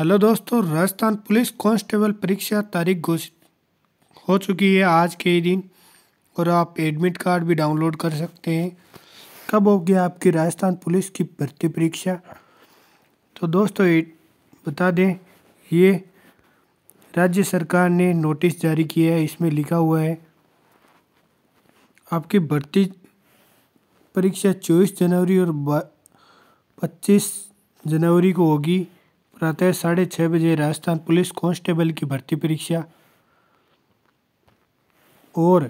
hello दोस्तों Rajasthan police constable परीक्षा तारीख घोषित हो चुकी है आज के ही दिन और आप एडमिट कार्ड भी डाउनलोड कर सकते हैं कब होगी आपकी राजस्थान पुलिस की भर्ती परीक्षा तो दोस्तों बता दें ये राज्य सरकार ने नोटिस जारी किया है इसमें लिखा हुआ है आपकी भर्ती परीक्षा चौबीस जनवरी और पच्चीस जनवरी को होगी प्रातः साढ़े छः बजे राजस्थान पुलिस कांस्टेबल की भर्ती परीक्षा और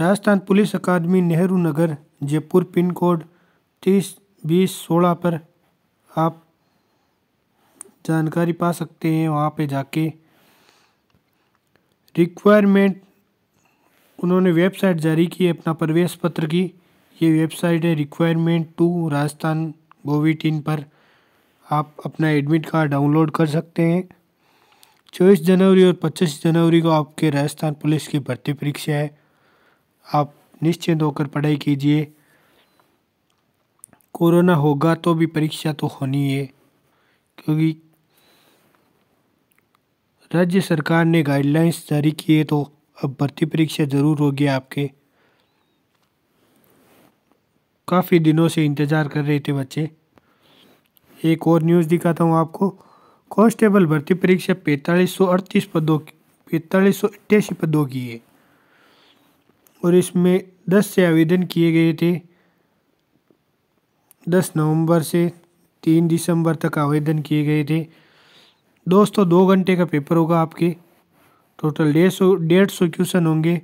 राजस्थान पुलिस अकादमी नेहरू नगर जयपुर पिन कोड तीस बीस सोलह पर आप जानकारी पा सकते हैं वहाँ पे जाके रिक्वायरमेंट उन्होंने वेबसाइट जारी की है अपना प्रवेश पत्र की ये वेबसाइट है रिक्वायरमेंट टू राजस्थान कोविड इन पर आप अपना एडमिट कार्ड डाउनलोड कर सकते हैं चौबीस जनवरी और पच्चीस जनवरी को आपके राजस्थान पुलिस की भर्ती परीक्षा है आप निश्चिंत होकर पढ़ाई कीजिए कोरोना होगा तो भी परीक्षा तो होनी है क्योंकि राज्य सरकार ने गाइडलाइंस जारी किए तो अब भर्ती परीक्षा ज़रूर होगी आपके काफ़ी दिनों से इंतज़ार कर रहे थे बच्चे एक और न्यूज़ दिखाता हूँ आपको कांस्टेबल भर्ती परीक्षा पैंतालीस सौ अड़तीस पदों की पैंतालीस सौ अट्ठासी पदों की है और इसमें दस से आवेदन किए गए थे दस नवंबर से तीन दिसंबर तक आवेदन किए गए थे दोस्तों दो घंटे का पेपर होगा आपके टोटल डेढ़ सौ डेढ़ सौ क्वेश्चन होंगे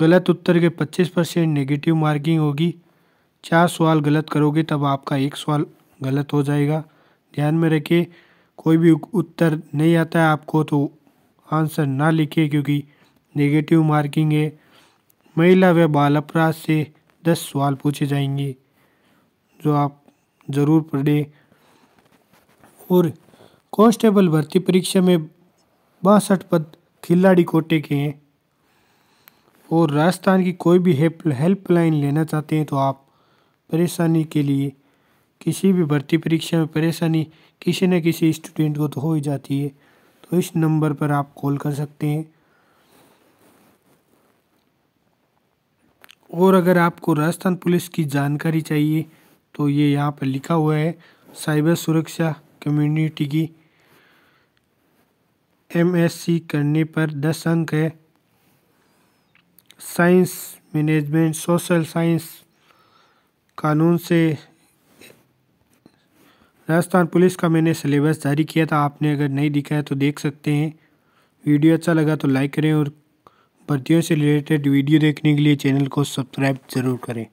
गलत उत्तर के पच्चीस परसेंट नेगेटिव मार्किंग होगी चार सवाल गलत करोगे तब आपका एक सवाल गलत हो जाएगा ध्यान में रखिए कोई भी उत्तर नहीं आता है आपको तो आंसर ना लिखिए क्योंकि नेगेटिव मार्किंग है महिला व बाल अपराध से दस सवाल पूछे जाएंगे जो आप ज़रूर पढ़ें और कॉन्स्टेबल भर्ती परीक्षा में बासठ पद खिलाड़ी कोटे के हैं और राजस्थान की कोई भी हेल्पलाइन लेना चाहते हैं तो आप परेशानी के लिए किसी भी भर्ती परीक्षा में परेशानी किसी न किसी स्टूडेंट को तो हो ही जाती है तो इस नंबर पर आप कॉल कर सकते हैं और अगर आपको राजस्थान पुलिस की जानकारी चाहिए तो ये यहाँ पर लिखा हुआ है साइबर सुरक्षा कम्युनिटी की एमएससी करने पर दस अंक है साइंस मैनेजमेंट सोशल साइंस कानून से राजस्थान पुलिस का मैंने सिलेबस जारी किया था आपने अगर नहीं देखा है तो देख सकते हैं वीडियो अच्छा लगा तो लाइक करें और भर्तियों से रिलेटेड वीडियो देखने के लिए चैनल को सब्सक्राइब ज़रूर करें